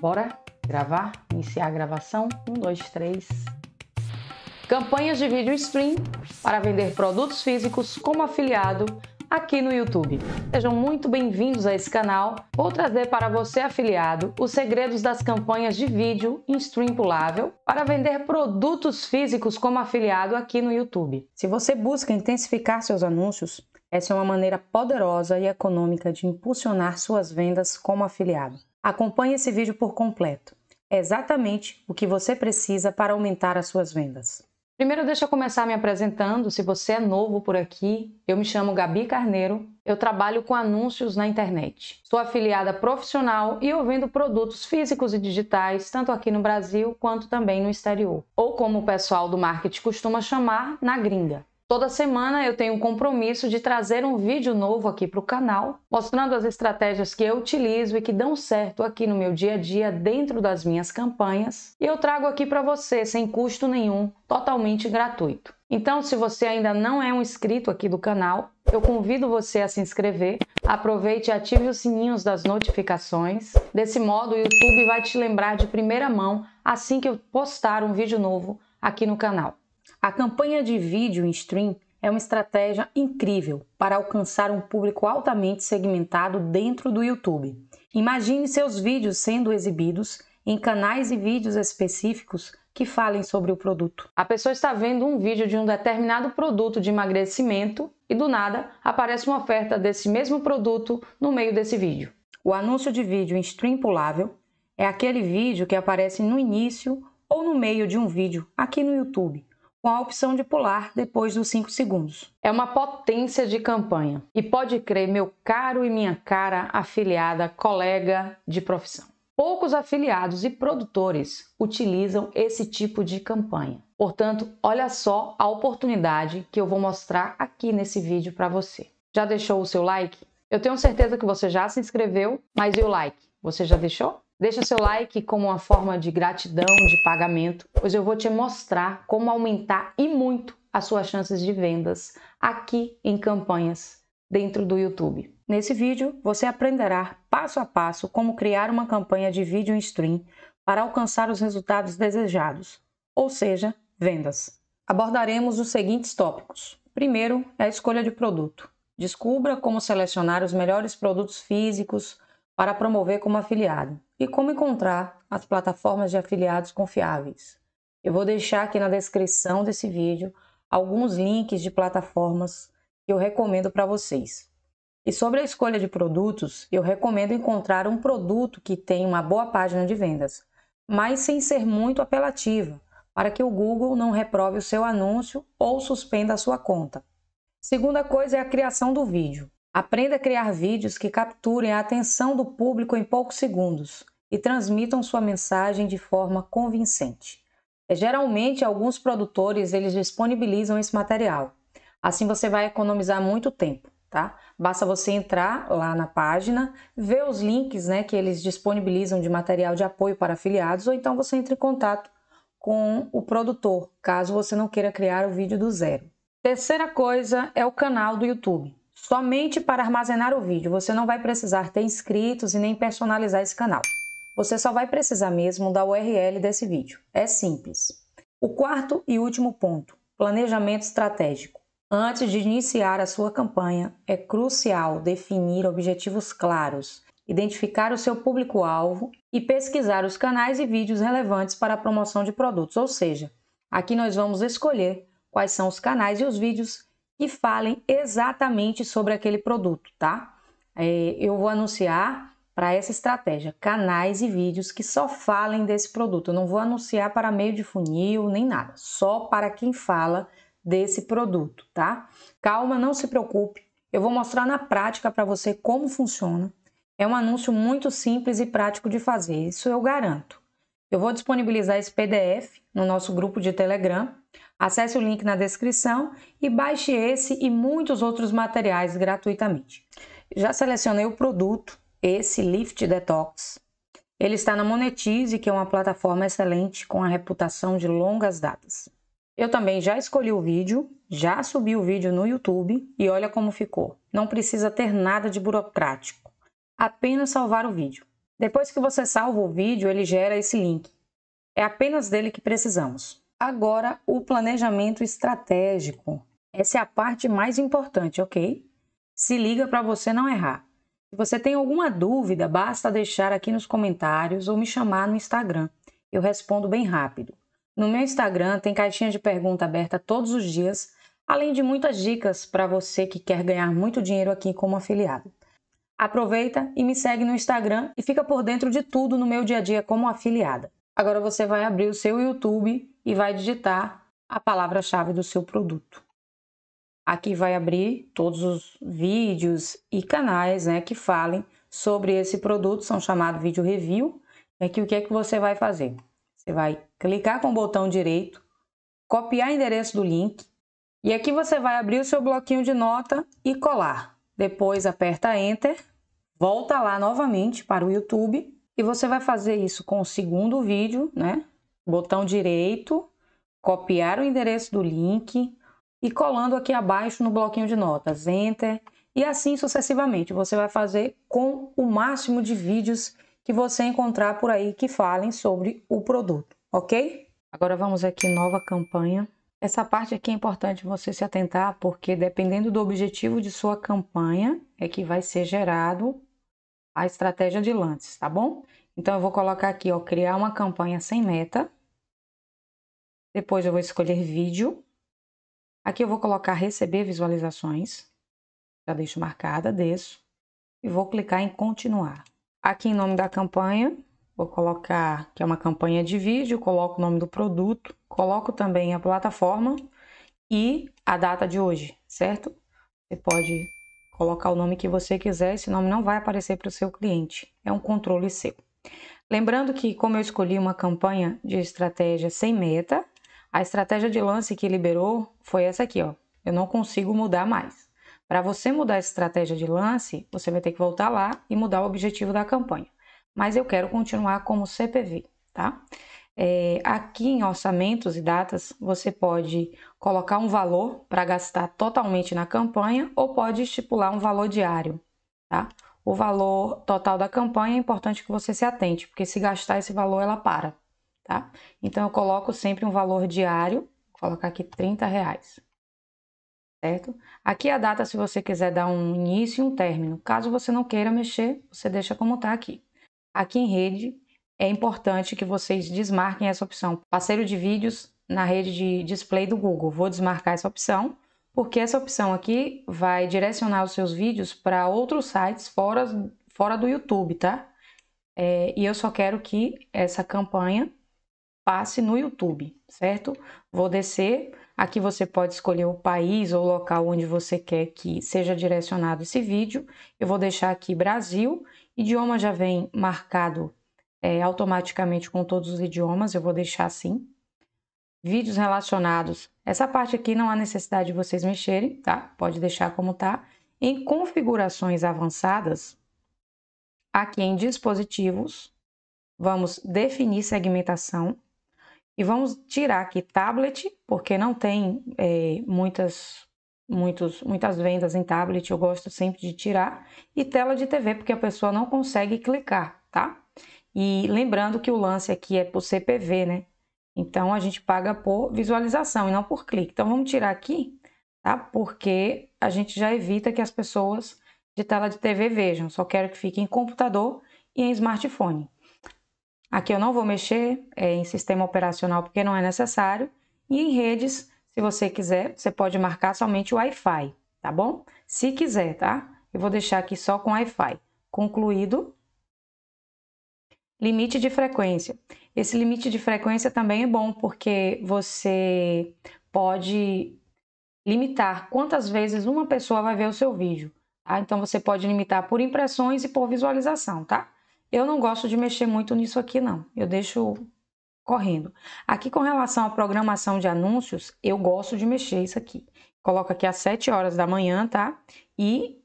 Bora gravar? Iniciar a gravação? Um, dois, três. Campanhas de vídeo stream para vender produtos físicos como afiliado aqui no YouTube. Sejam muito bem-vindos a esse canal. Vou trazer para você, afiliado, os segredos das campanhas de vídeo em stream pulável para vender produtos físicos como afiliado aqui no YouTube. Se você busca intensificar seus anúncios, essa é uma maneira poderosa e econômica de impulsionar suas vendas como afiliado. Acompanhe esse vídeo por completo. É exatamente o que você precisa para aumentar as suas vendas. Primeiro, deixa eu começar me apresentando. Se você é novo por aqui, eu me chamo Gabi Carneiro. Eu trabalho com anúncios na internet. Sou afiliada profissional e eu vendo produtos físicos e digitais, tanto aqui no Brasil quanto também no exterior, ou como o pessoal do marketing costuma chamar, na gringa. Toda semana eu tenho um compromisso de trazer um vídeo novo aqui para o canal, mostrando as estratégias que eu utilizo e que dão certo aqui no meu dia a dia dentro das minhas campanhas. E eu trago aqui para você sem custo nenhum, totalmente gratuito. Então, se você ainda não é um inscrito aqui do canal, eu convido você a se inscrever. Aproveite e ative os sininhos das notificações. Desse modo, o YouTube vai te lembrar de primeira mão assim que eu postar um vídeo novo aqui no canal. A campanha de vídeo em stream é uma estratégia incrível para alcançar um público altamente segmentado dentro do YouTube. Imagine seus vídeos sendo exibidos em canais e vídeos específicos que falem sobre o produto. A pessoa está vendo um vídeo de um determinado produto de emagrecimento e do nada aparece uma oferta desse mesmo produto no meio desse vídeo. O anúncio de vídeo em stream pulável é aquele vídeo que aparece no início ou no meio de um vídeo aqui no YouTube com a opção de pular depois dos 5 segundos. É uma potência de campanha e pode crer, meu caro e minha cara afiliada, colega de profissão. Poucos afiliados e produtores utilizam esse tipo de campanha. Portanto, olha só a oportunidade que eu vou mostrar aqui nesse vídeo para você. Já deixou o seu like? Eu tenho certeza que você já se inscreveu, mas e o like? Você já deixou? Deixa seu like como uma forma de gratidão, de pagamento, pois eu vou te mostrar como aumentar e muito as suas chances de vendas aqui em campanhas dentro do YouTube. Nesse vídeo, você aprenderá passo a passo como criar uma campanha de vídeo em stream para alcançar os resultados desejados, ou seja, vendas. Abordaremos os seguintes tópicos. Primeiro, é a escolha de produto. Descubra como selecionar os melhores produtos físicos para promover como afiliado e como encontrar as plataformas de afiliados confiáveis. Eu vou deixar aqui na descrição desse vídeo alguns links de plataformas que eu recomendo para vocês. E sobre a escolha de produtos, eu recomendo encontrar um produto que tem uma boa página de vendas, mas sem ser muito apelativa, para que o Google não reprove o seu anúncio ou suspenda a sua conta. Segunda coisa é a criação do vídeo. Aprenda a criar vídeos que capturem a atenção do público em poucos segundos e transmitam sua mensagem de forma convincente. É, geralmente, alguns produtores eles disponibilizam esse material. Assim você vai economizar muito tempo, tá? Basta você entrar lá na página, ver os links né, que eles disponibilizam de material de apoio para afiliados, ou então você entra em contato com o produtor, caso você não queira criar o vídeo do zero. Terceira coisa é o canal do YouTube somente para armazenar o vídeo. Você não vai precisar ter inscritos e nem personalizar esse canal. Você só vai precisar mesmo da URL desse vídeo. É simples. O quarto e último ponto, planejamento estratégico. Antes de iniciar a sua campanha, é crucial definir objetivos claros, identificar o seu público-alvo e pesquisar os canais e vídeos relevantes para a promoção de produtos, ou seja, aqui nós vamos escolher quais são os canais e os vídeos que falem exatamente sobre aquele produto, tá? É, eu vou anunciar para essa estratégia canais e vídeos que só falem desse produto. Eu não vou anunciar para meio de funil nem nada, só para quem fala desse produto, tá? Calma, não se preocupe. Eu vou mostrar na prática para você como funciona. É um anúncio muito simples e prático de fazer, isso eu garanto. Eu vou disponibilizar esse PDF no nosso grupo de Telegram Acesse o link na descrição e baixe esse e muitos outros materiais gratuitamente. Já selecionei o produto, esse Lift Detox. Ele está na Monetize, que é uma plataforma excelente com a reputação de longas datas. Eu também já escolhi o vídeo, já subi o vídeo no YouTube e olha como ficou. Não precisa ter nada de burocrático, apenas salvar o vídeo. Depois que você salva o vídeo, ele gera esse link. É apenas dele que precisamos. Agora, o planejamento estratégico. Essa é a parte mais importante, ok? Se liga para você não errar. Se você tem alguma dúvida, basta deixar aqui nos comentários ou me chamar no Instagram. Eu respondo bem rápido. No meu Instagram tem caixinha de pergunta aberta todos os dias, além de muitas dicas para você que quer ganhar muito dinheiro aqui como afiliado. Aproveita e me segue no Instagram e fica por dentro de tudo no meu dia a dia como afiliada. Agora você vai abrir o seu YouTube e vai digitar a palavra-chave do seu produto. Aqui vai abrir todos os vídeos e canais né, que falem sobre esse produto, são chamados vídeo review. aqui o que é que você vai fazer? Você vai clicar com o botão direito, copiar o endereço do link e aqui você vai abrir o seu bloquinho de nota e colar. Depois aperta Enter, volta lá novamente para o YouTube e você vai fazer isso com o segundo vídeo, né? Botão direito, copiar o endereço do link e colando aqui abaixo no bloquinho de notas, Enter, e assim sucessivamente. Você vai fazer com o máximo de vídeos que você encontrar por aí que falem sobre o produto, ok? Agora vamos aqui, nova campanha. Essa parte aqui é importante você se atentar, porque dependendo do objetivo de sua campanha, é que vai ser gerado a estratégia de lances, tá bom? Então eu vou colocar aqui, ó, criar uma campanha sem meta. Depois eu vou escolher vídeo. Aqui eu vou colocar receber visualizações. Já deixo marcada, desço e vou clicar em continuar. Aqui em nome da campanha, vou colocar que é uma campanha de vídeo, coloco o nome do produto, coloco também a plataforma e a data de hoje, certo? Você pode colocar o nome que você quiser, esse nome não vai aparecer para o seu cliente, é um controle seu. Lembrando que, como eu escolhi uma campanha de estratégia sem meta, a estratégia de lance que liberou foi essa aqui, ó. Eu não consigo mudar mais. Para você mudar a estratégia de lance, você vai ter que voltar lá e mudar o objetivo da campanha. Mas eu quero continuar como CPV, tá? É, aqui em orçamentos e datas, você pode colocar um valor para gastar totalmente na campanha ou pode estipular um valor diário, tá? O valor total da campanha é importante que você se atente, porque se gastar esse valor, ela para, tá? Então, eu coloco sempre um valor diário, vou colocar aqui 30 reais, certo? Aqui a data, se você quiser dar um início e um término. Caso você não queira mexer, você deixa como está aqui. Aqui em rede, é importante que vocês desmarquem essa opção. Parceiro de vídeos na rede de display do Google. Vou desmarcar essa opção, porque essa opção aqui vai direcionar os seus vídeos para outros sites fora, fora do YouTube, tá? É, e eu só quero que essa campanha passe no YouTube, certo? Vou descer. Aqui você pode escolher o país ou local onde você quer que seja direcionado esse vídeo. Eu vou deixar aqui Brasil. Idioma já vem marcado é, automaticamente com todos os idiomas, eu vou deixar assim. Vídeos relacionados, essa parte aqui não há necessidade de vocês mexerem, tá? Pode deixar como tá. Em configurações avançadas, aqui em dispositivos, vamos definir segmentação e vamos tirar aqui tablet, porque não tem é, muitas, muitos, muitas vendas em tablet, eu gosto sempre de tirar, e tela de TV, porque a pessoa não consegue clicar, tá? E lembrando que o lance aqui é por CPV, né? Então a gente paga por visualização e não por clique. Então vamos tirar aqui, tá? Porque a gente já evita que as pessoas de tela de TV vejam. Só quero que fique em computador e em smartphone. Aqui eu não vou mexer é, em sistema operacional porque não é necessário. E em redes, se você quiser, você pode marcar somente o Wi-Fi, tá bom? Se quiser, tá? Eu vou deixar aqui só com Wi-Fi. Concluído. Limite de frequência. Esse limite de frequência também é bom, porque você pode limitar quantas vezes uma pessoa vai ver o seu vídeo. Ah, Então você pode limitar por impressões e por visualização, tá? Eu não gosto de mexer muito nisso aqui, não. Eu deixo correndo. Aqui com relação à programação de anúncios, eu gosto de mexer isso aqui. Coloca aqui às 7 horas da manhã, tá? E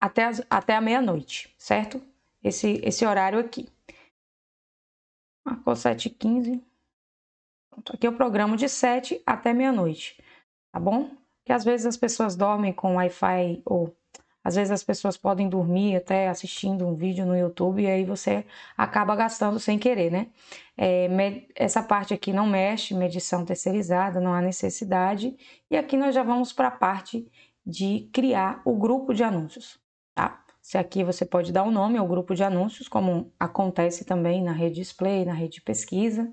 até, as, até a meia-noite, certo? Esse, esse horário aqui. Marcou 7h15. Pronto, aqui eu é programa de 7 até meia-noite, tá bom? Que às vezes as pessoas dormem com Wi-Fi ou às vezes as pessoas podem dormir até assistindo um vídeo no YouTube e aí você acaba gastando sem querer, né? É, essa parte aqui não mexe, medição terceirizada, não há necessidade. E aqui nós já vamos para a parte de criar o grupo de anúncios. Se aqui você pode dar o um nome ao grupo de anúncios, como acontece também na rede display, na rede pesquisa.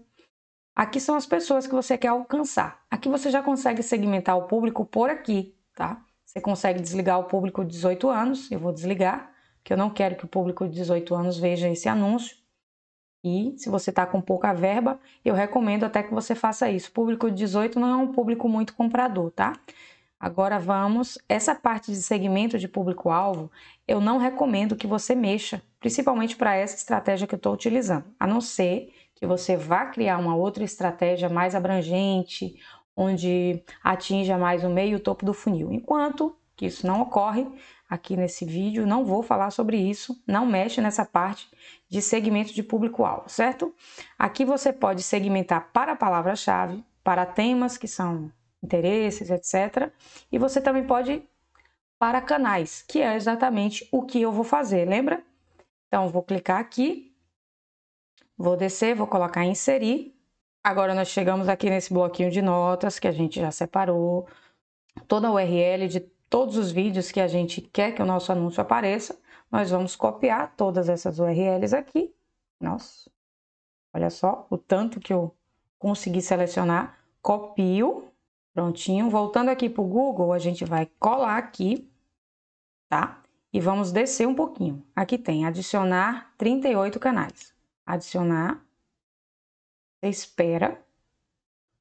Aqui são as pessoas que você quer alcançar. Aqui você já consegue segmentar o público por aqui, tá? Você consegue desligar o público de 18 anos, eu vou desligar, porque eu não quero que o público de 18 anos veja esse anúncio. E se você está com pouca verba, eu recomendo até que você faça isso. O público de 18 não é um público muito comprador, tá? Agora vamos, essa parte de segmento de público-alvo, eu não recomendo que você mexa, principalmente para essa estratégia que eu estou utilizando, a não ser que você vá criar uma outra estratégia mais abrangente, onde atinja mais o meio e o topo do funil. Enquanto que isso não ocorre aqui nesse vídeo, não vou falar sobre isso, não mexe nessa parte de segmento de público-alvo, certo? Aqui você pode segmentar para palavra-chave, para temas que são interesses, etc. E você também pode para canais, que é exatamente o que eu vou fazer, lembra? Então, vou clicar aqui, vou descer, vou colocar inserir. Agora nós chegamos aqui nesse bloquinho de notas que a gente já separou, toda a URL de todos os vídeos que a gente quer que o nosso anúncio apareça. Nós vamos copiar todas essas URLs aqui. Nossa, olha só o tanto que eu consegui selecionar. Copio, Prontinho. Voltando aqui para o Google, a gente vai colar aqui, tá? E vamos descer um pouquinho. Aqui tem adicionar 38 canais. Adicionar. Você espera.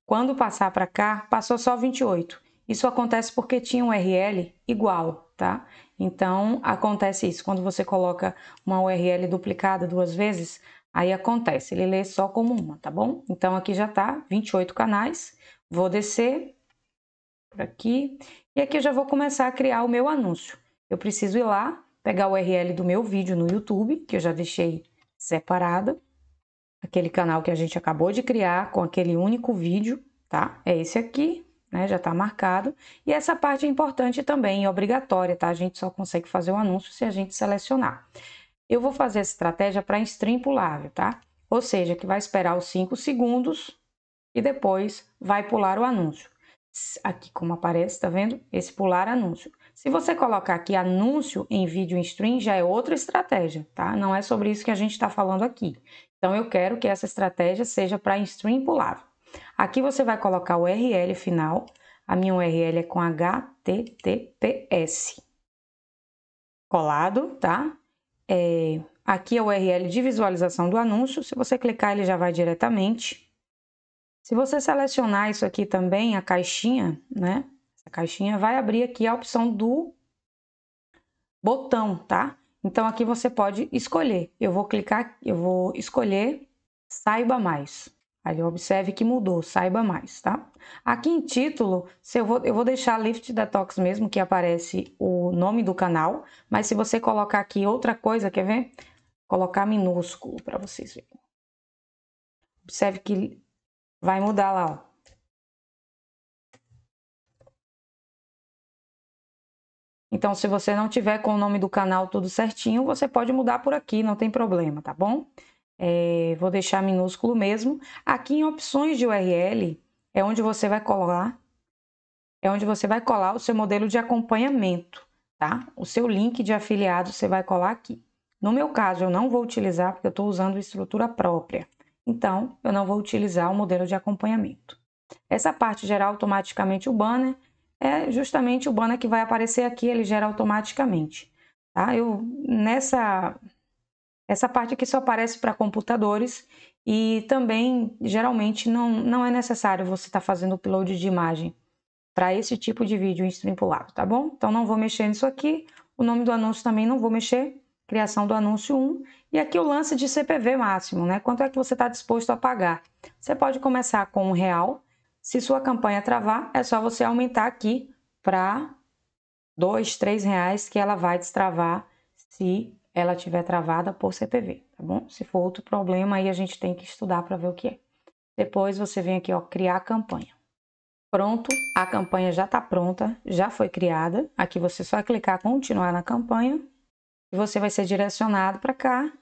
Quando passar para cá, passou só 28. Isso acontece porque tinha um URL igual, tá? Então, acontece isso. Quando você coloca uma URL duplicada duas vezes, aí acontece. Ele lê só como uma, tá bom? Então, aqui já tá 28 canais. Vou descer, por aqui. E aqui eu já vou começar a criar o meu anúncio. Eu preciso ir lá, pegar o URL do meu vídeo no YouTube, que eu já deixei separado. Aquele canal que a gente acabou de criar com aquele único vídeo, tá? É esse aqui, né? Já está marcado. E essa parte é importante também, é obrigatória, tá? A gente só consegue fazer o um anúncio se a gente selecionar. Eu vou fazer essa estratégia para stream pulável, tá? Ou seja, que vai esperar os 5 segundos e depois vai pular o anúncio aqui como aparece, tá vendo? Esse pular anúncio. Se você colocar aqui anúncio em vídeo em stream, já é outra estratégia, tá? Não é sobre isso que a gente está falando aqui. Então eu quero que essa estratégia seja para stream pular. Aqui você vai colocar o URL final. A minha URL é com HTTPS. Colado, tá? É, aqui é o URL de visualização do anúncio. Se você clicar, ele já vai diretamente. Se você selecionar isso aqui também, a caixinha, né? A caixinha vai abrir aqui a opção do botão, tá? Então aqui você pode escolher. Eu vou clicar, eu vou escolher saiba mais. Aí observe que mudou, saiba mais, tá? Aqui em título, se eu, vou, eu vou deixar Lift Detox mesmo, que aparece o nome do canal, mas se você colocar aqui outra coisa, quer ver? Colocar minúsculo para vocês verem. Observe que Vai mudar lá, ó. Então, se você não tiver com o nome do canal tudo certinho, você pode mudar por aqui, não tem problema, tá bom? É, vou deixar minúsculo mesmo. Aqui em opções de URL é onde você vai colar, é onde você vai colar o seu modelo de acompanhamento, tá? O seu link de afiliado você vai colar aqui. No meu caso, eu não vou utilizar porque eu estou usando estrutura própria. Então, eu não vou utilizar o modelo de acompanhamento. Essa parte gera automaticamente o banner, é justamente o banner que vai aparecer aqui, ele gera automaticamente. Tá? Eu, nessa essa parte aqui só aparece para computadores e também, geralmente, não, não é necessário você estar tá fazendo upload de imagem para esse tipo de vídeo em stream pulado, tá bom? Então, não vou mexer nisso aqui. O nome do anúncio também não vou mexer criação do anúncio 1, e aqui o lance de CPV máximo, né? Quanto é que você está disposto a pagar? Você pode começar com um real. Se sua campanha travar, é só você aumentar aqui para dois, três reais que ela vai destravar se ela tiver travada por CPV, tá bom? Se for outro problema, aí a gente tem que estudar para ver o que é. Depois você vem aqui, ó, criar a campanha. Pronto, a campanha já está pronta, já foi criada. Aqui você só clicar continuar na campanha você vai ser direcionado para cá.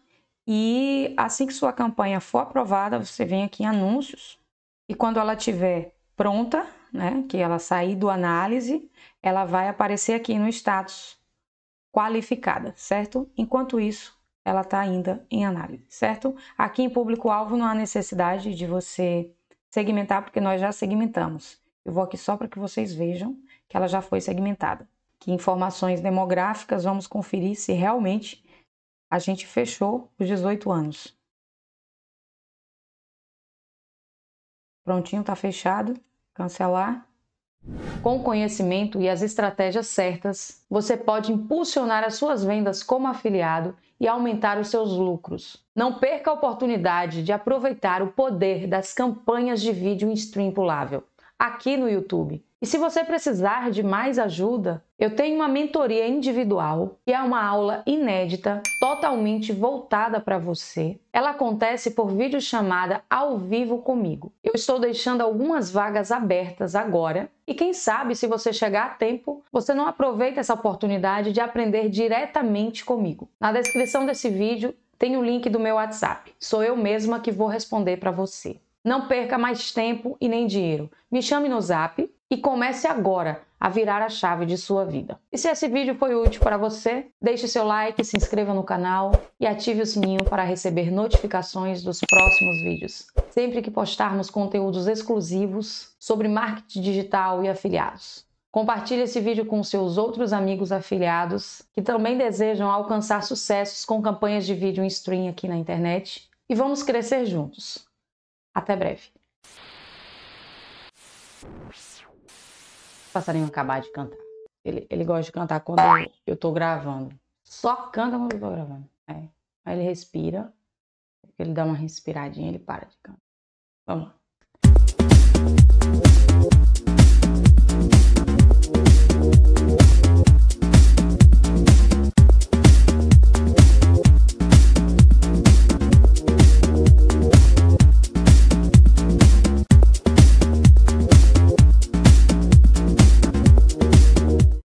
E assim que sua campanha for aprovada, você vem aqui em anúncios. E quando ela estiver pronta, né, que ela sair do análise, ela vai aparecer aqui no status qualificada, certo? Enquanto isso, ela está ainda em análise, certo? Aqui em público-alvo não há necessidade de você segmentar, porque nós já segmentamos. Eu vou aqui só para que vocês vejam que ela já foi segmentada que informações demográficas vamos conferir se realmente a gente fechou os 18 anos. Prontinho, tá fechado. Cancelar. Com conhecimento e as estratégias certas, você pode impulsionar as suas vendas como afiliado e aumentar os seus lucros. Não perca a oportunidade de aproveitar o poder das campanhas de vídeo em stream pulável aqui no YouTube. E se você precisar de mais ajuda, eu tenho uma mentoria individual, que é uma aula inédita, totalmente voltada para você. Ela acontece por videochamada ao vivo comigo. Eu estou deixando algumas vagas abertas agora, e quem sabe se você chegar a tempo, você não aproveita essa oportunidade de aprender diretamente comigo. Na descrição desse vídeo tem o link do meu WhatsApp. Sou eu mesma que vou responder para você. Não perca mais tempo e nem dinheiro. Me chame no Zap e comece agora a virar a chave de sua vida. E se esse vídeo foi útil para você, deixe seu like, se inscreva no canal e ative o sininho para receber notificações dos próximos vídeos, sempre que postarmos conteúdos exclusivos sobre marketing digital e afiliados. Compartilhe esse vídeo com seus outros amigos afiliados que também desejam alcançar sucessos com campanhas de vídeo em stream aqui na internet e vamos crescer juntos. Até breve passarinho acabar de cantar. Ele, ele gosta de cantar quando eu, eu tô gravando. Só canta quando eu tô gravando. É. Aí ele respira. Ele dá uma respiradinha, ele para de cantar. Vamos lá.